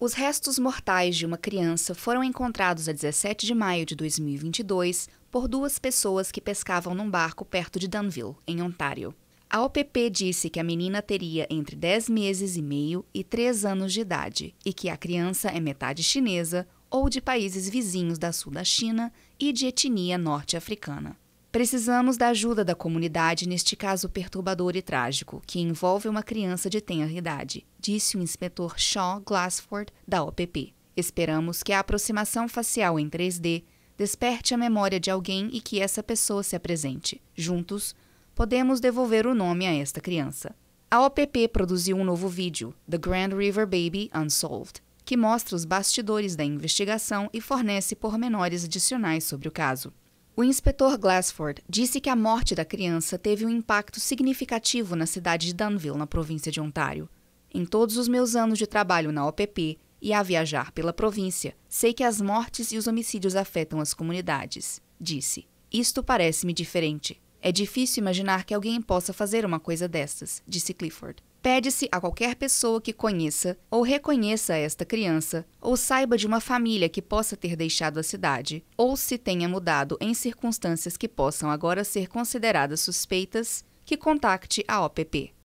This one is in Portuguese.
Os restos mortais de uma criança foram encontrados a 17 de maio de 2022 por duas pessoas que pescavam num barco perto de Danville, em Ontário. A OPP disse que a menina teria entre 10 meses e meio e 3 anos de idade e que a criança é metade chinesa ou de países vizinhos da sul da China e de etnia norte-africana. Precisamos da ajuda da comunidade neste caso perturbador e trágico, que envolve uma criança de tenra idade, disse o inspetor Shaw Glassford, da OPP. Esperamos que a aproximação facial em 3D desperte a memória de alguém e que essa pessoa se apresente. Juntos, podemos devolver o nome a esta criança. A OPP produziu um novo vídeo, The Grand River Baby Unsolved, que mostra os bastidores da investigação e fornece pormenores adicionais sobre o caso. O inspetor Glassford disse que a morte da criança teve um impacto significativo na cidade de Danville, na província de Ontário. Em todos os meus anos de trabalho na OPP e a viajar pela província, sei que as mortes e os homicídios afetam as comunidades, disse. Isto parece-me diferente. É difícil imaginar que alguém possa fazer uma coisa dessas, disse Clifford. Pede-se a qualquer pessoa que conheça ou reconheça esta criança, ou saiba de uma família que possa ter deixado a cidade, ou se tenha mudado em circunstâncias que possam agora ser consideradas suspeitas, que contacte a OPP.